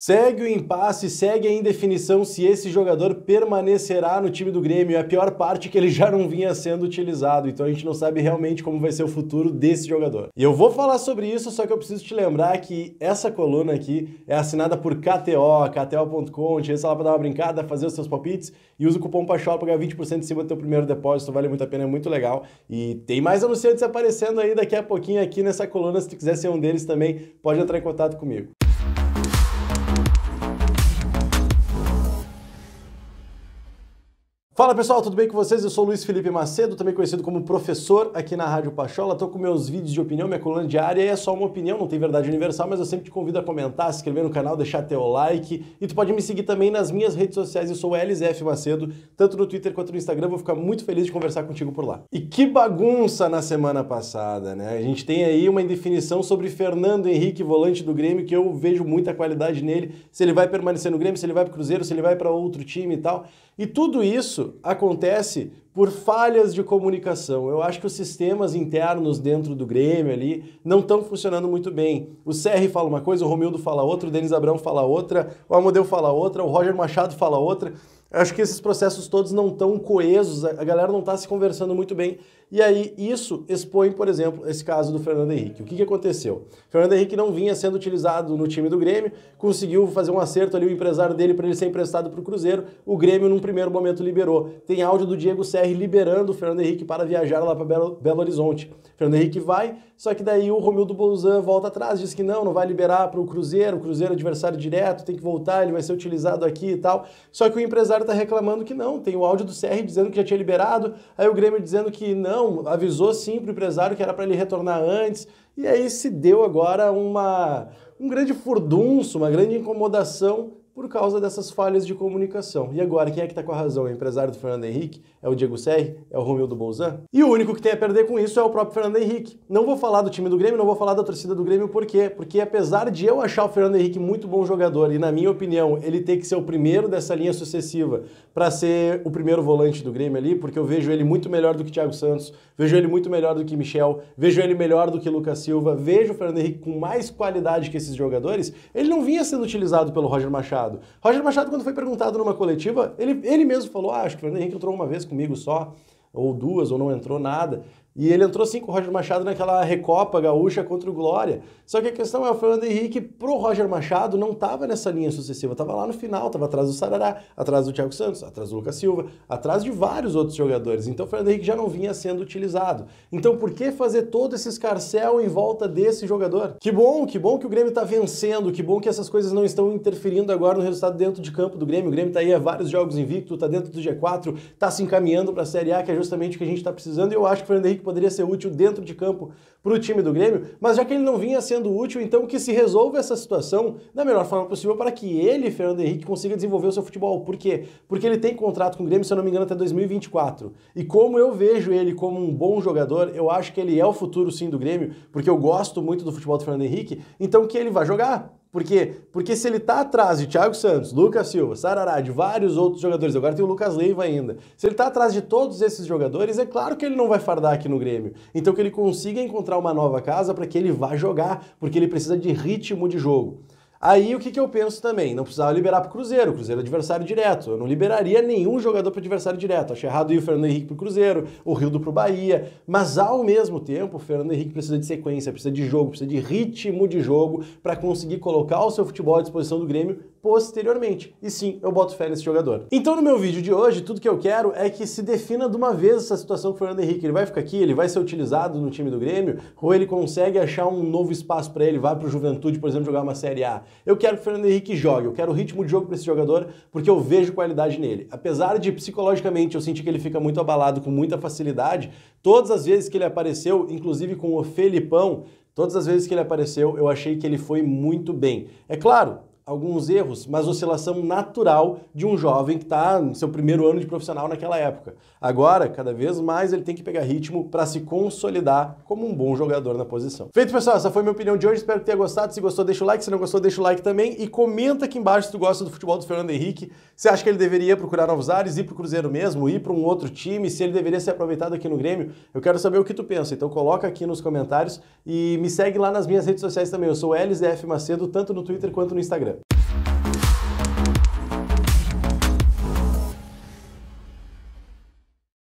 Segue o impasse, segue a indefinição se esse jogador permanecerá no time do Grêmio. E é a pior parte é que ele já não vinha sendo utilizado, então a gente não sabe realmente como vai ser o futuro desse jogador. E eu vou falar sobre isso, só que eu preciso te lembrar que essa coluna aqui é assinada por KTO, KTO.com, te lá pra dar uma brincada, fazer os seus palpites e usa o cupom PACHOL pra ganhar 20% em cima do teu primeiro depósito, vale muito a pena, é muito legal. E tem mais anunciantes aparecendo aí daqui a pouquinho aqui nessa coluna, se tu quiser ser um deles também, pode entrar em contato comigo. Fala pessoal, tudo bem com vocês? Eu sou Luiz Felipe Macedo, também conhecido como professor aqui na Rádio Pachola. Estou com meus vídeos de opinião, minha coluna diária, e é só uma opinião, não tem verdade universal, mas eu sempre te convido a comentar, se inscrever no canal, deixar teu like. E tu pode me seguir também nas minhas redes sociais, eu sou LZF Macedo, tanto no Twitter quanto no Instagram, vou ficar muito feliz de conversar contigo por lá. E que bagunça na semana passada, né? A gente tem aí uma indefinição sobre Fernando Henrique, volante do Grêmio, que eu vejo muita qualidade nele, se ele vai permanecer no Grêmio, se ele vai para o Cruzeiro, se ele vai para outro time e tal. E tudo isso acontece por falhas de comunicação. Eu acho que os sistemas internos dentro do Grêmio ali não estão funcionando muito bem. O CR fala uma coisa, o Romildo fala outra, o Denis Abrão fala outra, o Amodeu fala outra, o Roger Machado fala outra. Eu acho que esses processos todos não estão coesos, a galera não está se conversando muito bem. E aí isso expõe, por exemplo, esse caso do Fernando Henrique. O que, que aconteceu? O Fernando Henrique não vinha sendo utilizado no time do Grêmio, conseguiu fazer um acerto ali, o empresário dele, para ele ser emprestado para o Cruzeiro. O Grêmio, num primeiro momento, liberou. Tem áudio do Diego Serri liberando o Fernando Henrique para viajar lá para Belo, Belo Horizonte. Fernando Henrique vai, só que daí o Romildo Bolzan volta atrás, diz que não, não vai liberar para o Cruzeiro, o Cruzeiro é adversário direto, tem que voltar, ele vai ser utilizado aqui e tal. Só que o empresário está reclamando que não, tem o áudio do CR dizendo que já tinha liberado, aí o Grêmio dizendo que não, avisou sim para o empresário que era para ele retornar antes, e aí se deu agora uma, um grande furdunço, uma grande incomodação por causa dessas falhas de comunicação. E agora, quem é que está com a razão? o empresário do Fernando Henrique? É o Diego Serri? É o Romildo Bolzan? E o único que tem a perder com isso é o próprio Fernando Henrique. Não vou falar do time do Grêmio, não vou falar da torcida do Grêmio, por quê? Porque apesar de eu achar o Fernando Henrique muito bom jogador, e na minha opinião, ele tem que ser o primeiro dessa linha sucessiva para ser o primeiro volante do Grêmio ali, porque eu vejo ele muito melhor do que Thiago Santos, vejo ele muito melhor do que Michel, vejo ele melhor do que Lucas Silva, vejo o Fernando Henrique com mais qualidade que esses jogadores, ele não vinha sendo utilizado pelo Roger Machado. Machado. Roger Machado, quando foi perguntado numa coletiva, ele, ele mesmo falou: ah, acho que o Fernando Henrique entrou uma vez comigo só, ou duas, ou não entrou nada. E ele entrou sim com o Roger Machado naquela recopa gaúcha contra o Glória. Só que a questão é, o Fernando Henrique pro Roger Machado não tava nessa linha sucessiva, Tava lá no final, tava atrás do Sarará, atrás do Thiago Santos, atrás do Lucas Silva, atrás de vários outros jogadores. Então o Fernando Henrique já não vinha sendo utilizado. Então por que fazer todo esse escarcel em volta desse jogador? Que bom, que bom que o Grêmio está vencendo, que bom que essas coisas não estão interferindo agora no resultado dentro de campo do Grêmio. O Grêmio está aí há vários jogos invicto, está dentro do G4, está se encaminhando para a Série A, que é justamente o que a gente está precisando. E eu acho que o Fernando Henrique poderia ser útil dentro de campo para o time do Grêmio, mas já que ele não vinha sendo útil, então que se resolva essa situação da melhor forma possível para que ele, Fernando Henrique, consiga desenvolver o seu futebol. Por quê? Porque ele tem contrato com o Grêmio, se eu não me engano, até 2024. E como eu vejo ele como um bom jogador, eu acho que ele é o futuro sim do Grêmio, porque eu gosto muito do futebol do Fernando Henrique, então que ele vá jogar, por quê? Porque se ele está atrás de Thiago Santos, Lucas Silva, Sarará, de vários outros jogadores, agora tem o Lucas Leiva ainda. Se ele está atrás de todos esses jogadores, é claro que ele não vai fardar aqui no Grêmio. Então que ele consiga encontrar uma nova casa para que ele vá jogar, porque ele precisa de ritmo de jogo. Aí o que, que eu penso também? Não precisava liberar para o Cruzeiro, o Cruzeiro é adversário direto. Eu não liberaria nenhum jogador para adversário direto. Achei errado ir o Fernando Henrique para o Cruzeiro, o Rildo para o Bahia. Mas ao mesmo tempo, o Fernando Henrique precisa de sequência, precisa de jogo, precisa de ritmo de jogo para conseguir colocar o seu futebol à disposição do Grêmio posteriormente. E sim, eu boto fé nesse jogador. Então no meu vídeo de hoje, tudo que eu quero é que se defina de uma vez essa situação com o Fernando Henrique. Ele vai ficar aqui, ele vai ser utilizado no time do Grêmio, ou ele consegue achar um novo espaço para ele, vai para o Juventude, por exemplo, jogar uma Série A. Eu quero que o Fernando Henrique jogue, eu quero o ritmo de jogo para esse jogador, porque eu vejo qualidade nele. Apesar de psicologicamente eu sentir que ele fica muito abalado com muita facilidade, todas as vezes que ele apareceu, inclusive com o Felipão, todas as vezes que ele apareceu, eu achei que ele foi muito bem. É claro, alguns erros, mas oscilação natural de um jovem que está no seu primeiro ano de profissional naquela época. Agora, cada vez mais, ele tem que pegar ritmo para se consolidar como um bom jogador na posição. Feito, pessoal, essa foi minha opinião de hoje. Espero que tenha gostado. Se gostou, deixa o like. Se não gostou, deixa o like também. E comenta aqui embaixo se tu gosta do futebol do Fernando Henrique, se acha que ele deveria procurar novos ares, ir para o Cruzeiro mesmo, ir para um outro time, se ele deveria ser aproveitado aqui no Grêmio. Eu quero saber o que tu pensa. Então coloca aqui nos comentários e me segue lá nas minhas redes sociais também. Eu sou LZF Macedo, tanto no Twitter quanto no Instagram.